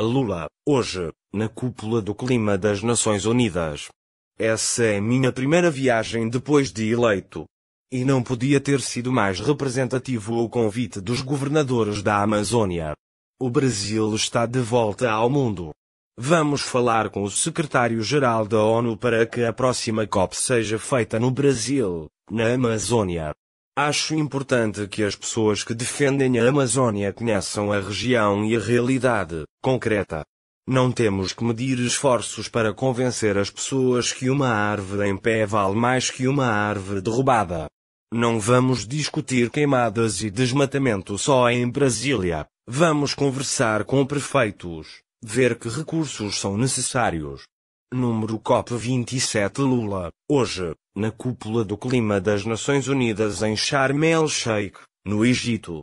Lula, hoje, na cúpula do clima das Nações Unidas. Essa é minha primeira viagem depois de eleito. E não podia ter sido mais representativo o convite dos governadores da Amazônia. O Brasil está de volta ao mundo. Vamos falar com o secretário-geral da ONU para que a próxima COP seja feita no Brasil, na Amazônia. Acho importante que as pessoas que defendem a Amazônia conheçam a região e a realidade concreta. Não temos que medir esforços para convencer as pessoas que uma árvore em pé vale mais que uma árvore derrubada. Não vamos discutir queimadas e desmatamento só em Brasília. Vamos conversar com prefeitos, ver que recursos são necessários. Número COP27 Lula. Hoje, na cúpula do clima das Nações Unidas em Sharm el-Sheikh, no Egito.